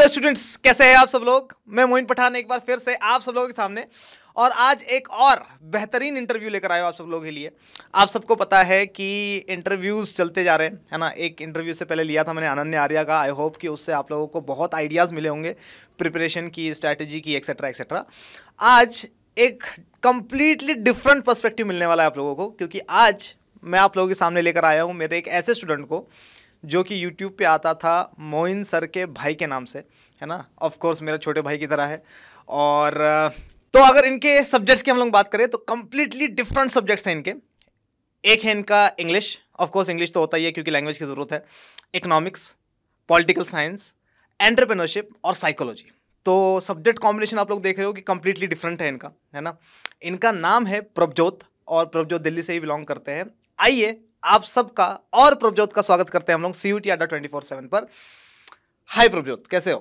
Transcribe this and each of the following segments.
The students कैसे हैं आप सब लोग मैं मोहिन पठान एक बार फिर से आप सब लोगों के सामने और आज एक और बेहतरीन इंटरव्यू लेकर आए हो आप सब लोगों के लिए आप सबको पता है कि इंटरव्यूज़ चलते जा रहे हैं है ना एक इंटरव्यू से पहले लिया था मैंने अनन्य आर्या का आई होप कि उससे आप लोगों को बहुत आइडियाज़ मिले होंगे प्रिपरेशन की स्ट्रैटेजी की एक्सेट्रा एक्सेट्रा आज एक कंप्लीटली डिफरेंट परस्पेक्टिव मिलने वाला है आप लोगों को क्योंकि आज मैं आप लोगों के सामने लेकर आया हूँ मेरे एक ऐसे स्टूडेंट को जो कि यूट्यूब पे आता था मोइन सर के भाई के नाम से है ना ऑफ कोर्स मेरा छोटे भाई की तरह है और तो अगर इनके सब्जेक्ट्स की हम लोग बात करें तो कम्प्लीटली डिफरेंट सब्जेक्ट्स हैं इनके एक है इनका इंग्लिश ऑफ कोर्स इंग्लिश तो होता ही है क्योंकि लैंग्वेज की ज़रूरत है इकोनॉमिक्स पॉलिटिकल साइंस एंटरप्रेनरशिप और साइकोलॉजी तो सब्जेक्ट कॉम्बिनेशन आप लोग देख रहे हो कि कम्प्लीटली डिफरेंट है इनका है ना इनका नाम है प्रभजोत और प्रभजोत दिल्ली से ही बिलोंग करते हैं आइए आप सबका और प्रभजोत का स्वागत करते हैं हम लोग C U T Adda twenty four seven पर हाय प्रभजोत कैसे हो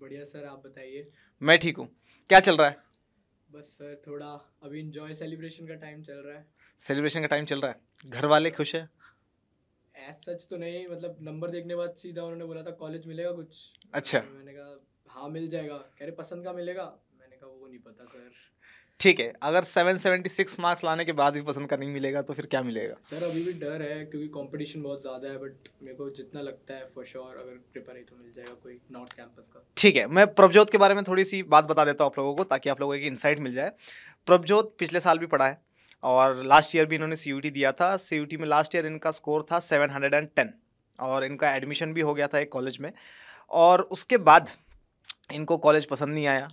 बढ़िया सर आप बताइए मैं ठीक हूँ क्या चल रहा है बस सर थोड़ा अभी इंजॉय सेलिब्रेशन का टाइम चल रहा है सेलिब्रेशन का टाइम चल रहा है घर वाले खुश है एज सच तो नहीं मतलब नंबर देखने बाद सीधा उन्होंने बोला था कॉलेज मिलेगा कुछ अच्छा मैंने कहा हाँ मिल जाएगा कह रहे पसंद का मिलेगा मैंने कहा वो नहीं पता सर ठीक है अगर 776 मार्क्स लाने के बाद भी पसंद का नहीं मिलेगा तो फिर क्या मिलेगा सर अभी भी डर है क्योंकि कंपटीशन बहुत ज़्यादा है बट मेरे को जितना लगता है फॉर श्योर अगर प्रिपेयर ही तो मिल जाएगा कोई नॉर्थ कैंपस का ठीक है मैं प्रभजोत के बारे में थोड़ी सी बात बता देता हूँ आप लोगों को ताकि आप लोगों को एक इंसाइट मिल जाए प्रभजोत पिछले साल भी पढ़ा है और लास्ट ईयर भी इन्होंने सी दिया था सी में लास्ट ईयर इनका स्कोर था सेवन और इनका एडमिशन भी हो गया था एक कॉलेज में और उसके बाद इनको कॉलेज पसंद नहीं आया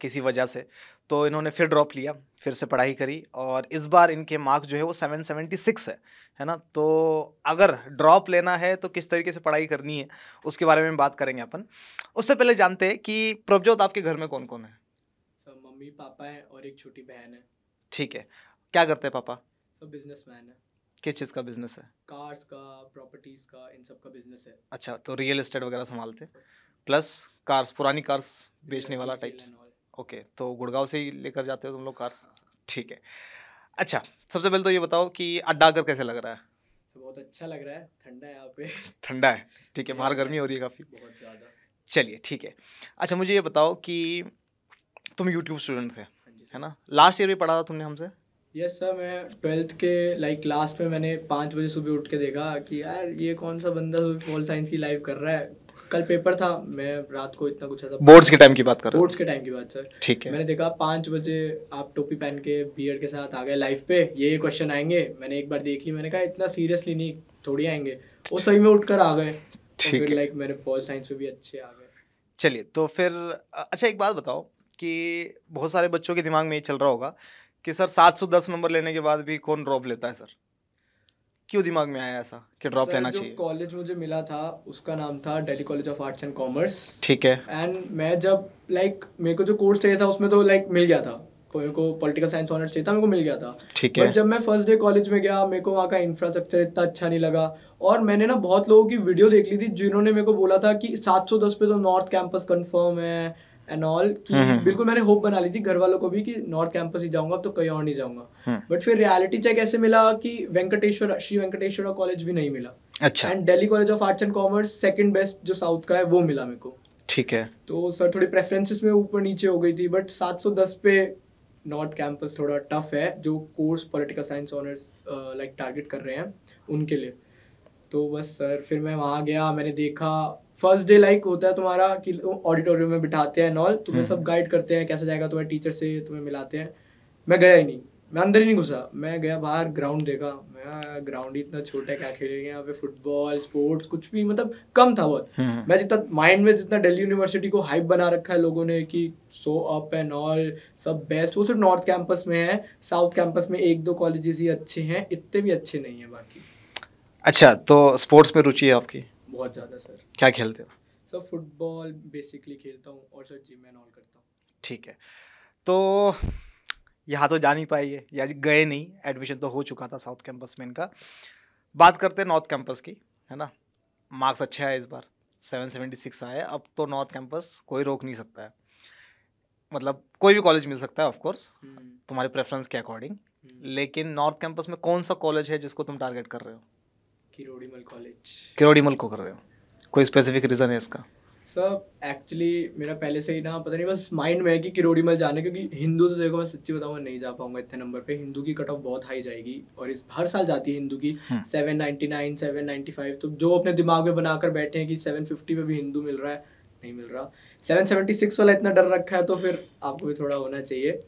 किसी वजह से तो इन्होंने फिर ड्रॉप लिया फिर से पढ़ाई करी और इस बार इनके मार्क्स जो है वो सेवन सेवेंटी सिक्स है है ना तो अगर ड्रॉप लेना है तो किस तरीके से पढ़ाई करनी है उसके बारे में बात करेंगे अपन उससे पहले जानते हैं कि प्रभजोत आपके घर में कौन कौन है सर मम्मी पापा हैं और एक छोटी बहन है ठीक है क्या करते हैं पापा सब बिजनेसमैन है किस चीज़ का बिजनेस है कार्स का प्रॉपर्टीज का इन सब का बिजनेस है अच्छा तो रियल इस्टेट वगैरह संभालते प्लस कार्स पुरानी कार्स बेचने वाला टाइप्स ओके तो गुड़गांव से ही लेकर जाते हो तुम लोग कार ठीक है अच्छा सबसे पहले तो ये बताओ कि अड्डा आकर कैसे लग रहा है तो बहुत अच्छा लग रहा है ठंडा है यहाँ पे ठंडा है ठीक है बाहर गर्मी हो रही है काफ़ी बहुत ज़्यादा चलिए ठीक है अच्छा मुझे ये बताओ कि तुम यूट्यूब स्टूडेंट थे हाँ है ना लास्ट ईयर भी पढ़ा था तुमने हमसे यस सर मैं ट्वेल्थ के लाइक लास्ट में मैंने पाँच बजे सुबह उठ के देखा कि यार ये कौन सा बंदा पॉल साइंस की लाइव कर रहा है कल पेपर था मैं रात को इतना कुछ ऐसा बोर्ड्स के टाइम की बात कर रहा बोर्ड्स के टाइम की बात सर ठीक है मैंने देखा पाँच बजे आप टोपी पहन के बीएड के साथ आ गए लाइफ पे ये ये क्वेश्चन आएंगे मैंने एक बार देख ली मैंने कहा इतना सीरियसली नहीं थोड़ी आएंगे वो सही में उठकर आ गए ठीक तो है लाइक मेरे पॉल साइंस में भी अच्छे आ गए चलिए तो फिर अच्छा एक बात बताओ कि बहुत सारे बच्चों के दिमाग में ये चल रहा होगा कि सर सात नंबर लेने के बाद भी कौन ड्रॉप लेता है सर क्यों दिमाग में आया ऐसा कि ड्रॉप लेना चाहिए कॉलेज मुझे मिला था उसका नाम था Delhi college of arts and commerce ठीक है एंड मैं जब लाइक like, मेरे को जो कोर्स चाहिए था उसमें तो लाइक like, मिल गया था मेरे को पॉलिटिकल साइंस ऑनर्स चाहिए था मेरे को मिल गया था ठीक है जब मैं फर्स्ट डे कॉलेज में गया मेरे को वहाँ का इंफ्रास्ट्रक्चर इतना अच्छा नहीं लगा और मैंने ना बहुत लोगों की वीडियो देख ली थी जिन्होंने मेरे को बोला था कि सात पे तो नॉर्थ कैंपस कंफर्म है एंड ऑल कि हम्म, हम्म, बिल्कुल हम्म। मैंने होप बना ली थी घर वालों को भी कि नॉर्थ कैंपस ही जाऊंगा तो कहीं और नहीं जाऊंगा बट फिर रियलिटी चेक ऐसे मिला कि वेंकटेश्वर श्री वेंकटेश्वर कॉलेज भी नहीं मिला अच्छा and Delhi college of arts and commerce second best जो साउथ का है वो मिला मेरे को ठीक है तो सर थोड़ी प्रेफरेंसेस में ऊपर नीचे हो गई थी बट 710 पे नॉर्थ कैंपस थोड़ा टफ है जो course political science honours like target कर रहे हैं उनके लिए तो बस सर फिर मैं वहाँ गया मैंने देखा फर्स्ट डे लाइक होता है तुम्हारा कि ऑडिटोरियम में बिठाते हैं नॉल तुम्हें हम्म। सब गाइड करते हैं कैसे जाएगा तुम्हें टीचर से तुम्हें मिलाते हैं मैं गया ही नहीं मैं अंदर ही नहीं घुसा मैं गया बाहर ग्राउंड देखा मैं ग्राउंड ही इतना छोटा है क्या खेलेंगे यहाँ पे फुटबॉल स्पोर्ट्स कुछ भी मतलब कम था बहुत हम्म। मैं जितना माइंड में जितना दिल्ली यूनिवर्सिटी को हाइप बना रखा है लोगों ने कि सो अप एंड ऑल सब बेस्ट वो सिर्फ नॉर्थ कैंपस में है साउथ कैंपस में एक दो कॉलेजेस ही अच्छे हैं इतने भी अच्छे नहीं हैं बाकी अच्छा तो स्पोर्ट्स में रुचि है आपकी बहुत ज़्यादा सर क्या खेलते हो सर फुटबॉल बेसिकली खेलता हूँ और सर जिम एंड ऑल करता हूँ ठीक है तो यहाँ तो जा नहीं है या गए नहीं एडमिशन तो हो चुका था साउथ कैंपस में इनका बात करते हैं नॉर्थ कैंपस की है ना मार्क्स अच्छे आए इस बार सेवन सेवेंटी सिक्स आए अब तो नॉर्थ कैंपस कोई रोक नहीं सकता है मतलब कोई भी कॉलेज मिल सकता है ऑफ कोर्स हम्म। तुम्हारे प्रेफरेंस के अकॉर्डिंग हम्म। लेकिन नॉर्थ कैंपस में कौन सा कॉलेज है जिसको तुम टारगेट कर रहे हो किरोड़ीमल कॉलेज किरोड़ीमल को कर रहे हो कोई स्पेसिफिक रीज़न है इसका सर एक्चुअली मेरा पहले से ही ना पता नहीं बस माइंड में है कि किरोड़ीमल जाने क्योंकि हिंदू तो देखो मैं सच्ची बताऊँ नहीं जा पाऊंगा इतने नंबर पे हिंदू की कट ऑफ बहुत हाई जाएगी और इस हर साल जाती है हिंदू की seven ninety nine seven ninety five तो जो अपने दिमाग में बनाकर बैठे हैं कि सेवन फिफ्टी में भी हिंदू मिल रहा है नहीं मिल रहा सेवन सेवेंटी सिक्स वाला इतना डर रखा है तो फिर आपको भी थोड़ा होना चाहिए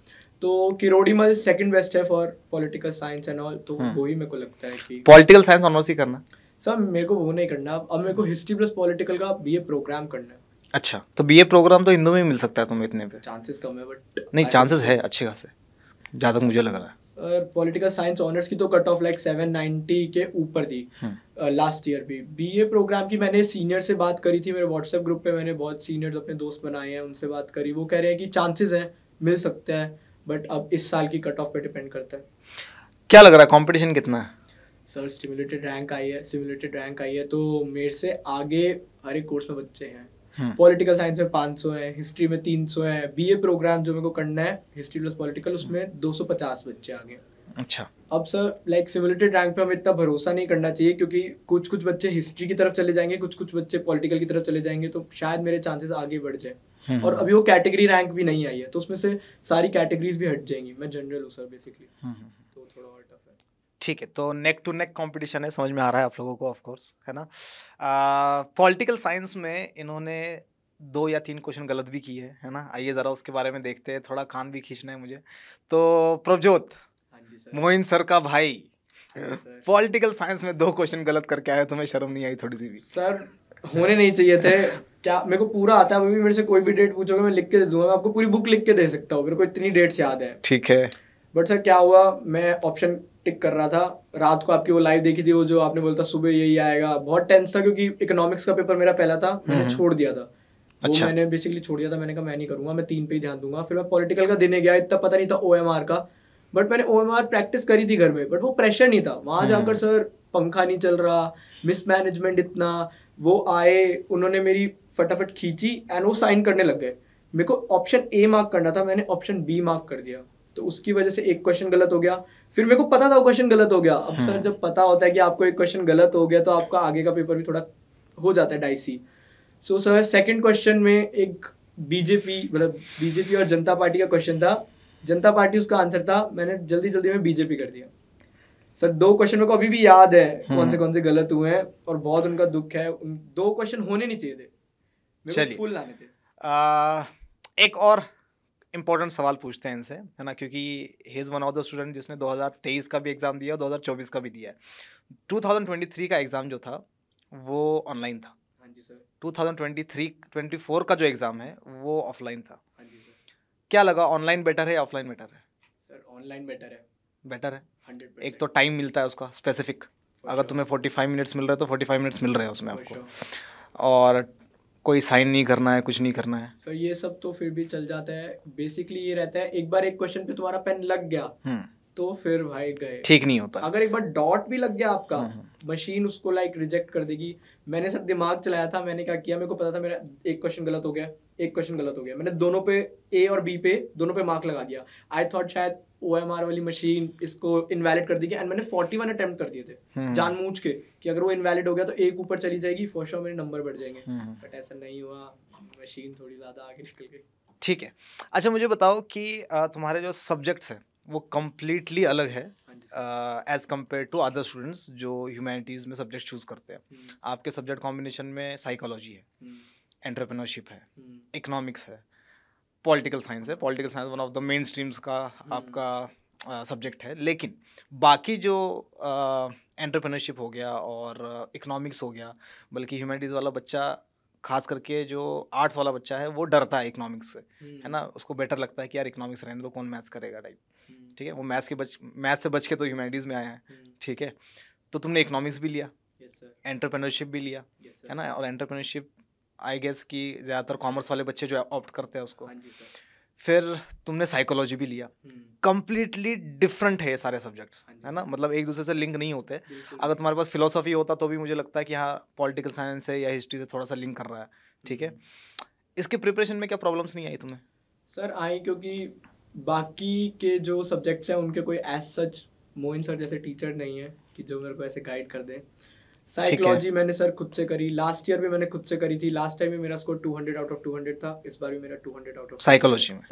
तो किरोड़ीमल सेकंड बेस्ट है for political science and all तो हम्म। वो ही मेरे को लगता है कि पॉलिटिकल साइंस ऑनर्स ही करना सर मेरे को वो नहीं करना अब मेरे को हिस्ट्री प्लस पॉलिटिकल का बीए प्रोग्राम करना है अच्छा तो बीए प्रोग्राम तो हिंदू में मिल सकता है तुम्हें इतने पे चांसेस कम है बट नहीं चांसेस है अच्छे खासे ज़्यादा मुझे लग रहा है सर पॉलिटिकल साइंस ऑनर्स की तो कट ऑफ लाइक 790 के ऊपर थी लास्ट हम्म। ईयर भी बी ए प्रोग्राम की मैंने सीनियर से बात करी थी मेरे व्हाट्सएप ग्रुप पे मैंने बहुत सीनियर्स अपने दोस्त बनाए हैं उनसे बात करी वो कह रहे हैं कि चांसेस हैं मिल सकते हैं बट अब इस साल की कट ऑफ पे डिपेंड करता है क्या लग रहा है कॉम्पिटिशन कितना है सर स्टिमुलेटेड रैंक आई है सिमुलेटेड रैंक आई है तो मेरे से आगे हर एक कोर्स में बच्चे हैं पॉलिटिकल हम्म। साइंस में 500 है हिस्ट्री में 300 है बीए प्रोग्राम जो मेरे को करना है हिस्ट्री प्लस पॉलिटिकल उसमें 250 बच्चे आगे अच्छा अब सर लाइक सिमुलेटेड रैंक पे हमें इतना भरोसा नहीं करना चाहिए क्योंकि कुछ कुछ बच्चे हिस्ट्री की तरफ चले जाएंगे कुछ कुछ बच्चे पॉलिटिकल की तरफ चले जाएंगे तो शायद मेरे चांसेस आगे बढ़ जाए हम्म, और हम्म, अभी वो कैटेगरी हम्म। रैंक भी नहीं आई है तो उसमें से सारी कैटेगरीज भी हट जाएंगी मैं जनरल हूँ सर बेसिकली तो थोड़ा और टफ है ठीक है तो नेक टू नेक कंपटीशन है समझ में आ रहा है आप लोगों को ऑफ कोर्स है ना पॉलिटिकल साइंस में इन्होंने दो या तीन क्वेश्चन गलत भी किए है ना आइए ज़रा उसके बारे में देखते हैं थोड़ा कान भी खींचना है मुझे तो प्रभजोत हाँ मोहिन सर का भाई पॉलिटिकल हाँ साइंस में दो क्वेश्चन गलत करके आया तुम्हें शर्म नहीं आई थोड़ी सी भी सर होने नहीं चाहिए थे क्या मेरे को पूरा आता है अभी मेरे से कोई भी डेट पूछोगे मैं लिख के दे दूंगा आपको पूरी बुक लिख के दे सकता हूँ मेरे को इतनी डेट्स याद है ठीक है बट सर क्या हुआ मैं ऑप्शन टिक कर रहा था रात को आपकी वो लाइव देखी थी वो जो आपने बोलता सुबह यही आएगा बहुत टेंस था क्योंकि इकोनॉमिक्स का पेपर मेरा पहला था मैंने हम्म। छोड़ दिया था अच्छा वो मैंने बेसिकली छोड़ दिया था मैंने कहा मैं नहीं करूंगा मैं तीन पे ही ध्यान दूंगा फिर मैं पॉलिटिकल का देने गया इतना पता नहीं था ओ का बट मैंने ओ प्रैक्टिस करी थी घर में बट वो प्रेशर नहीं था वहां हम्म। जाकर सर पंखा नहीं चल रहा मिसमैनेजमेंट इतना वो आए उन्होंने मेरी फटाफट खींची एंड वो साइन करने लग गए मेरे को ऑप्शन ए मार्क करना था मैंने ऑप्शन बी मार्क कर दिया तो उसकी वजह से एक क्वेश्चन गलत हो गया फिर मेरे को पता था वो क्वेश्चन गलत हो गया अब हाँ। सर जब पता होता है कि आपको एक क्वेश्चन गलत हो गया तो आपका आगे का पेपर भी थोड़ा हो जाता है dicey so sir second question में एक बीजेपी मतलब बीजेपी और जनता पार्टी का क्वेश्चन था जनता पार्टी उसका आंसर था मैंने जल्दी जल्दी में बीजेपी कर दिया सर दो क्वेश्चन मेरे को अभी भी याद है हाँ। हम्म। कौन से कौन से गलत हुए हैं और बहुत उनका दुख है दो क्वेश्चन होने नहीं चाहिए थे चलिए फुल लाने थे आ, एक और इम्पोर्टेंट सवाल पूछते हैं इनसे है ना क्योंकि he is one of the student जिसने 2023 का भी एग्ज़ाम दिया और 2024 का भी दिया है 2023 का एग्ज़ाम जो था वो ऑनलाइन था हाँ जी सर 2023 24 का जो एग्ज़ाम है वो ऑफलाइन था हाँ जी सर क्या लगा ऑनलाइन बेटर है या ऑफलाइन बेटर है सर ऑनलाइन बेटर है बेटर है एक तो टाइम मिलता है उसका स्पेसिफिक अगर तुम्हें फोर्टी फाइव मिनट्स मिल रहे हैं तो फोर्टी फाइव मिनट्स मिल रहे हैं उसमें आपको और कोई साइन नहीं करना है कुछ नहीं करना है सर ये सब तो फिर भी चल जाता है बेसिकली ये रहता है एक बार एक क्वेश्चन पे तुम्हारा पेन लग गया हम्म। तो फिर भाई गए ठीक नहीं होता अगर एक बार डॉट भी लग गया आपका मशीन हम्म, हम्म। उसको लाइक रिजेक्ट कर देगी मैंने सर दिमाग चलाया था मैंने क्या किया मेरे को पता था मेरा एक क्वेश्चन गलत हो गया एक क्वेश्चन गलत हो गया मैंने दोनों पे ए और बी पे दोनों पे मार्क लगा दिया आई थॉट शायद ओ एम आर वाली मशीन इसको इनवैलिड कर दी गई एंड मैंने फोर्टी वन अटैम्प्ट कर दिए थे हम्म। जानबूझ के कि अगर वो इनवैलिड हो गया तो एक ऊपर चली जाएगी फोशो मेरे नंबर बढ़ जाएंगे बट हम्म। ऐसा नहीं हुआ मशीन थोड़ी ज़्यादा आगे निकल गई ठीक है अच्छा मुझे बताओ कि तुम्हारे जो सब्जेक्ट्स हैं वो कम्प्लीटली अलग है as compared to other students जो ह्यूमैनिटीज़ में सब्जेक्ट चूज़ करते हैं हम्म। आपके सब्जेक्ट कॉम्बिनेशन में साइकोलॉजी है एंटरप्रेन्योरशिप है इकोनॉमिक्स है पॉलिटिकल साइंस है political science one of the main streams का हम्म। आपका सब्जेक्ट है लेकिन बाकी जो एंटरप्रेन्योरशिप हो गया और इकोनॉमिक्स हो गया बल्कि ह्यूमैनिटीज़ वाला बच्चा खास करके जो आर्ट्स वाला बच्चा है वो डरता है इकोनॉमिक्स से हम्म। है ना उसको बेटर लगता है कि यार इकोनॉमिक्स रहने तो कौन मैथ्स करेगा टाइप हम्म। ठीक है वो मैथ्स के बच मैथ्स से बच के तो ह्यूमैनिटीज़ में आया है ठीक है तो तुमने इकोनॉमिक्स भी लिया एंटरप्रेन्योरशिप भी लिया है ना और एंटरप्रेन्योरशिप आई गेस कि ज़्यादातर कॉमर्स वाले बच्चे जो ऑप्ट करते हैं उसको हाँ फिर तुमने साइकोलॉजी भी लिया कम्प्लीटली हम्म। डिफरेंट है ये सारे सब्जेक्ट्स हाँ है ना मतलब एक दूसरे से लिंक नहीं होते अगर तुम्हारे पास फ़िलोसफी होता तो भी मुझे लगता है कि हाँ पॉलिटिकल साइंस से या हिस्ट्री से थोड़ा सा लिंक कर रहा है ठीक है हम्म। इसके प्रिपरेशन में क्या प्रॉब्लम्स नहीं आई तुम्हें सर आई क्योंकि बाकी के जो सब्जेक्ट्स हैं उनके कोई एज सच मोइन सर जैसे टीचर नहीं है कि जो मेरे को ऐसे गाइड कर दें साइकोलॉजी मैंने सर खुद से करी लास्ट ईयर भी मैंने खुद से करी थी लास्ट टाइम भी मेरा स्कोर 200 आउट ऑफ 200 था इस बार भी मेरा 200 आउट ऑफ साइकोलॉजी में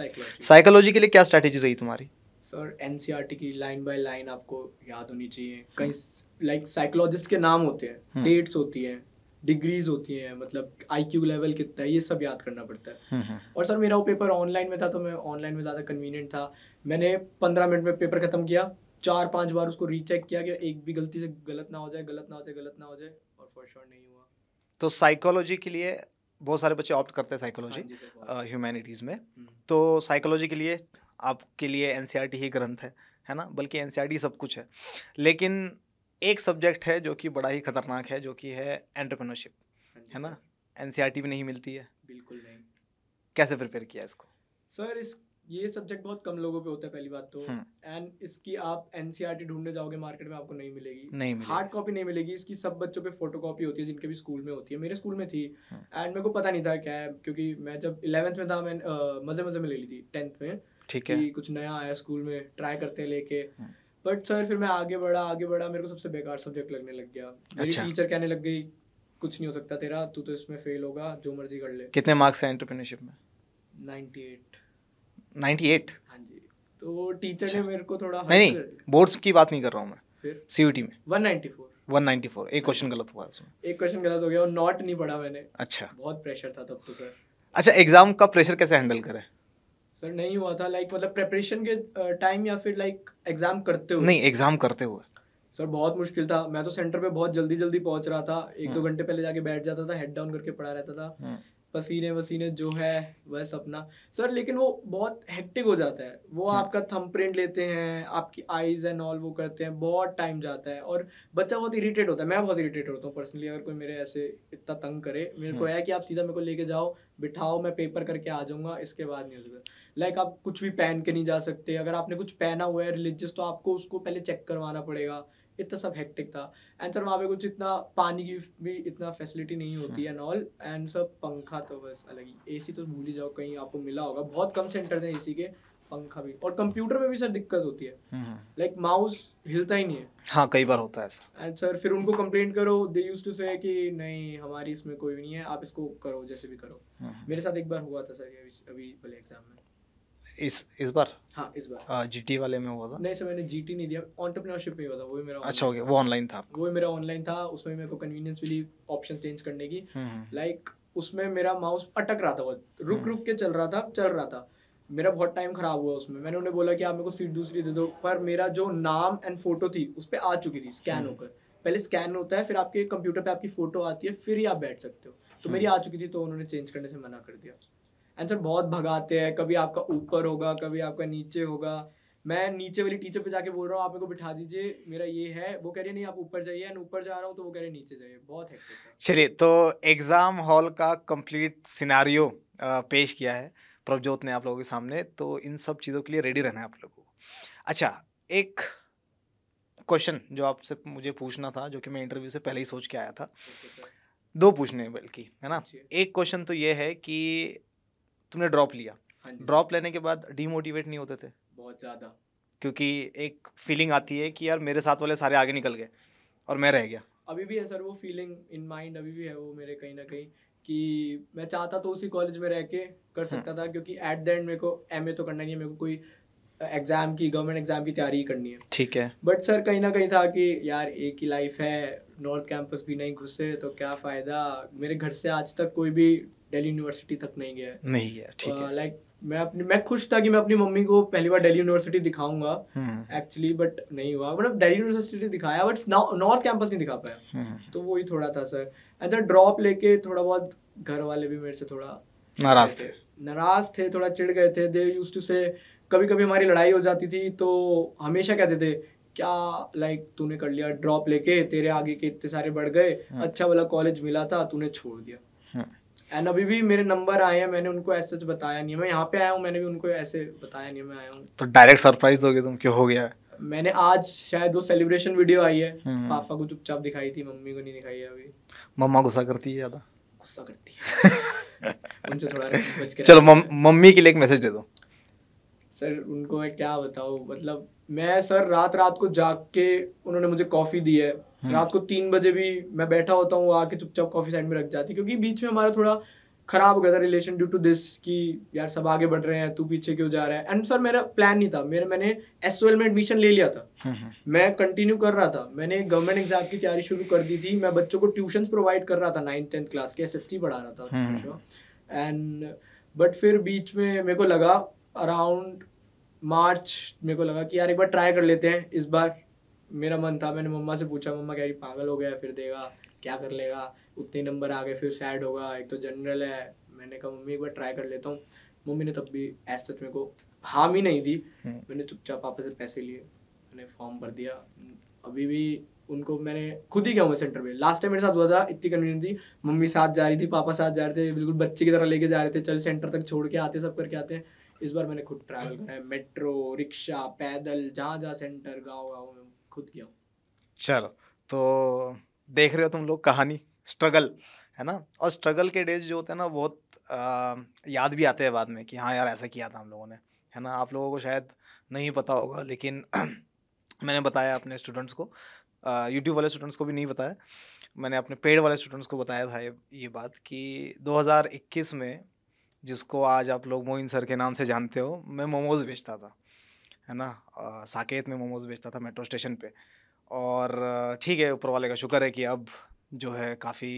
साइकोलॉजी के लिए क्या स्ट्रैटेजी रही तुम्हारी सर एनसीईआरटी e की लाइन बाय लाइन आपको याद होनी चाहिए कहीं लाइक साइकोलॉजिस्ट के नाम होते हैं डेट्स हम्म। होती हैं डिग्रीज होती हैं मतलब आईक्यू लेवल कितना है ये सब याद करना पड़ता है हम्म, हम्म। और सर मेरा वो पेपर ऑनलाइन में था तो मैं ऑनलाइन में ज़्यादा कन्वीनियंट था मैंने पंद्रह मिनट में पेपर ख़त्म किया चार पांच बार उसको रीचेक किया कि एक भी गलती से गलत ना हो जाए गलत ना हो जाए गलत ना हो जाए और फॉर श्योर नहीं हुआ तो साइकोलॉजी के लिए बहुत सारे बच्चे ऑप्ट करते हैं साइकोलॉजी हाँ ह्यूमैनिटीज़ में हम्म। तो साइकोलॉजी के लिए आपके लिए एन e ही ग्रंथ है है ना बल्कि एन e सब कुछ है लेकिन एक सब्जेक्ट है जो कि बड़ा ही खतरनाक है जो कि है एंटरप्रेन्योरशिप हाँ है ना एन e भी नहीं मिलती है बिल्कुल नहीं कैसे प्रिपेयर किया इसको सर इस ये सब्जेक्ट बहुत कम लोगों पे होता है पहली बात तो एंड हम्म। इसकी आप एनसीआर e ढूंढने जाओगे मार्केट में आपको नहीं मिलेगी नहीं मिले। हार्ड कॉपी नहीं मिलेगी इसकी सब बच्चों पे फोटो कॉपी होती है जिनके भी स्कूल में होती है मेरे स्कूल में थी एंड हम्म। मेरे को पता नहीं था क्या है क्योंकि मैं जब इलेवंथ में था मैं मज़े मज़े में ले ली थी टेंथ में ठीक है कुछ नया आया स्कूल में ट्राई करते हैं लेके बट हम्म। सर फिर मैं आगे बढ़ा आगे बढ़ा मेरे को सबसे बेकार सब्जेक्ट लगने लग गया मेरी टीचर अच्छा। कहने लग गई कुछ नहीं हो सकता तेरा तू तो इसमें फेल होगा जो मर्जी कर ले कितने मार्क्स हैं एंटरप्रेन्योरशिप में 98 हाँ तो अच्छा। नहीं नहीं बोर्ड्स की बात नहीं कर रहा हूँ मैं सीयूटी में 194 194 एक क्वेश्चन गलत हुआ उसमें एक क्वेश्चन गलत हो गया और नॉट नहीं पढ़ा मैंने अच्छा बहुत प्रेशर था तब तो सर अच्छा एग्जाम का प्रेशर कैसे हैंडल करें सर नहीं हुआ था लाइक मतलब प्रिपरेशन के टाइम या फिर लाइक एग्जाम करते हुए नहीं एग्जाम करते हुए सर बहुत मुश्किल था मैं तो सेंटर पे बहुत जल्दी जल्दी पहुंच रहा था एक दो हम्म। घंटे पहले जाके बैठ जाता था हेड डाउन करके पढ़ा रहता था हम्म। पसीने वसीने जो है वह सपना सर लेकिन वो बहुत हेक्टिक हो जाता है वो हम्म। आपका थम प्रिंट लेते हैं आपकी आईज एंड ऑल वो करते हैं बहुत टाइम जाता है और बच्चा बहुत इरीटेट होता है मैं बहुत इरीटेट होता हूँ पर्सनली अगर कोई मेरे ऐसे इतना तंग करे मेरे को हम्म। है कि आप सीधा मेरे को लेके जाओ बिठाओ मैं पेपर करके आ जाऊँगा इसके बाद नहीं हो सकता लाइक आप कुछ भी पहन के नहीं जा सकते अगर आपने कुछ पहना हुआ है रिलीजियस तो आपको उसको पहले चेक करवाना पड़ेगा इतना सब हेक्टिक था एंड सर वहाँ पे कुछ इतना पानी की भी इतना फैसिलिटी नहीं होती एंड ऑल एंड सर पंखा तो बस अलग ही एसी तो भूल ही जाओ कहीं आपको मिला होगा बहुत कम सेंटर थे एसी के पंखा भी और कंप्यूटर में भी सर दिक्कत होती है लाइक हम्म, हम्म। like, माउस हिलता ही नहीं है हाँ कई बार होता है एंड सर फिर उनको कंप्लेंट करो दे यूज टू से कि नहीं हमारी इसमें कोई नहीं है आप इसको करो जैसे भी करो हम्म, मेरे साथ एक बार हुआ था सर अभी अभी भले एग्जाम में इस इस बार हाँ इस बार जीटी हाँ, वाले में हुआ था नहीं सर मैंने जीटी नहीं दिया ऑन्टरप्रिनरशिप में हुआ था वो भी मेरा अच्छा हो गया वो ऑनलाइन था वही मेरा ऑनलाइन था उसमें मेरे को कन्वीनियंस मिली ऑप्शंस चेंज करने की लाइक हम्म, हम्म। उसमें मेरा माउस अटक रहा था बहुत रुक हम्म। रुक के चल रहा था चल रहा था मेरा बहुत टाइम खराब हुआ उसमें मैंने उन्हें बोला कि आप मेरे को सीट दूसरी दे दो पर मेरा जो नाम एंड फोटो थी उस पर आ चुकी थी स्कैन होकर पहले स्कैन होता है फिर आपके कंप्यूटर पे आपकी फोटो आती है फिर ही आप बैठ सकते हो तो मेरी आ चुकी थी तो उन्होंने चेंज करने से मना कर दिया आंसर बहुत भगाते हैं कभी आपका ऊपर होगा कभी आपका नीचे होगा मैं नीचे वाली टीचर पे जाके बोल रहा हूँ आप मेरे को बिठा दीजिए मेरा ये है वो कह रही नहीं आप ऊपर जाइए एंड ऊपर जा रहा हूँ तो वो कह रहे नीचे जाइए बहुत है चलिए तो एग्ज़ाम हॉल का कंप्लीट सिनारियो पेश किया है प्रभजोत ने आप लोगों के सामने तो इन सब चीज़ों के लिए रेडी रहना है आप लोगों को अच्छा एक क्वेश्चन जो आपसे मुझे पूछना था जो कि मैं इंटरव्यू से पहले ही सोच के आया था दो पूछने बल्कि है ना एक क्वेश्चन तो ये है कि तुमने ड्रॉप लिया ड्रॉप हाँ लेने के बाद डीमोटिवेट नहीं होते थे बहुत ज़्यादा क्योंकि एक फीलिंग आती है कि यार मेरे साथ वाले सारे आगे निकल गए और मैं रह गया अभी भी है सर वो फीलिंग इन माइंड अभी भी है वो मेरे कहीं ना कहीं कि मैं चाहता तो उसी कॉलेज में रह के कर सकता हाँ। था क्योंकि एट द एंड मेरे को एम तो करना नहीं है मेरे को कोई एग्जाम की गवर्नमेंट एग्जाम की तैयारी ही करनी है ठीक है बट सर कहीं ना कहीं था कि यार एक ही लाइफ है नॉर्थ कैंपस भी नहीं घुसे तो क्या फ़ायदा मेरे घर से आज तक कोई भी दिल्ली यूनिवर्सिटी तक नहीं गया नहीं गया ठीक uh, है लाइक मैं अपनी मैं खुश था कि मैं अपनी मम्मी को पहली बार दिल्ली यूनिवर्सिटी दिखाऊंगा एक्चुअली हम्म। बट नहीं हुआ मतलब दिल्ली यूनिवर्सिटी दिखाया बट नॉर्थ कैंपस नहीं दिखा पाया हम्म। तो वो ही थोड़ा था सर एज ड्रॉप लेके थोड़ा बहुत घर वाले भी मेरे से थोड़ा नाराज थे नाराज थे थोड़ा चिढ़ गए थे दे यूज टू से कभी कभी हमारी लड़ाई हो जाती थी तो हमेशा कहते थे क्या लाइक तूने कर लिया ड्रॉप लेके तेरे आगे के इतने सारे बढ़ गए हाँ। अच्छा वाला कॉलेज मिला था तूने छोड़ दिया एंड अभी भी मेरे नंबर आए हैं मैंने उनको ऐसे तो बताया नहीं मैं यहाँ पे आया हूँ मैंने भी उनको ऐसे बताया नहीं मैं आया हूँ तो डायरेक्ट सरप्राइज हो दोगे तुम क्यों हो गया मैंने आज शायद वो सेलिब्रेशन वीडियो आई है हम्म। पापा को चुपचाप दिखाई थी मम्मी को नहीं दिखाई है अभी मम्मा गुस्सा करती है ज़्यादा गुस्सा करती है उनसे थोड़ा चलो मम्मी के लिए एक मैसेज दे दो सर उनको मैं क्या बताऊँ मतलब मैं सर रात रात को जाग के उन्होंने मुझे कॉफ़ी दी है हम्म। रात को तीन बजे भी मैं बैठा होता हूँ आके चुपचाप कॉफी साइड में रख जाती क्योंकि बीच में हमारा थोड़ा खराब हो गया था रिलेशन ड्यू टू दिस कि यार सब आगे बढ़ रहे हैं तू पीछे क्यों जा रहा है एंड सर मेरा प्लान नहीं था मेरे मैंने एस में एडमिशन ले लिया था हम्म, हम्म। मैं कंटिन्यू कर रहा था मैंने गवर्नमेंट एग्जाम की तैयारी शुरू कर दी थी मैं बच्चों को ट्यूशन प्रोवाइड कर रहा था नाइन्थ टेंथ क्लास के एस पढ़ा रहा था एंड बट फिर बीच में मेरे को लगा अराउंड मार्च मेरे को लगा कि यार एक बार ट्राई कर लेते हैं इस बार मेरा मन था मैंने मम्मा से पूछा मम्मा क्या पागल हो गया फिर देगा क्या कर लेगा उतने नंबर आ गए फिर सैड होगा एक तो जनरल है मैंने कहा मम्मी एक बार ट्राई कर लेता हूँ मम्मी ने तब भी सच मेरे को ही नहीं दी हम्म। मैंने चुपचाप पापा से पैसे लिए मैंने फॉर्म भर दिया अभी भी उनको मैंने खुद ही गया हूँ सेंटर पे लास्ट टाइम मेरे साथ हुआ था इतनी कन्वीनियंट थी मम्मी साथ जा रही थी पापा साथ जा रहे थे बिल्कुल बच्चे की तरह लेके जा रहे थे चल सेंटर तक छोड़ के आते सब करके आते हैं इस बार मैंने खुद ट्रैवल करा है मेट्रो रिक्शा पैदल जहाँ जहाँ सेंटर गाँव गाँव में खुद गया चलो तो देख रहे हो तुम लोग कहानी स्ट्रगल है ना और स्ट्रगल के डेज जो होते हैं ना बहुत आ, याद भी आते हैं बाद में कि हाँ यार ऐसा किया था हम लोगों ने है ना आप लोगों को शायद नहीं पता होगा लेकिन मैंने बताया अपने स्टूडेंट्स को यूट्यूब वाले स्टूडेंट्स को भी नहीं बताया मैंने अपने पेड वाले स्टूडेंट्स को बताया था ये ये बात कि 2021 में जिसको आज आप लोग मोइन सर के नाम से जानते हो मैं मोमोज़ बेचता था है ना साकेत में मोमोज बेचता था मेट्रो स्टेशन पे और ठीक है ऊपर वाले का शुक्र है कि अब जो है काफ़ी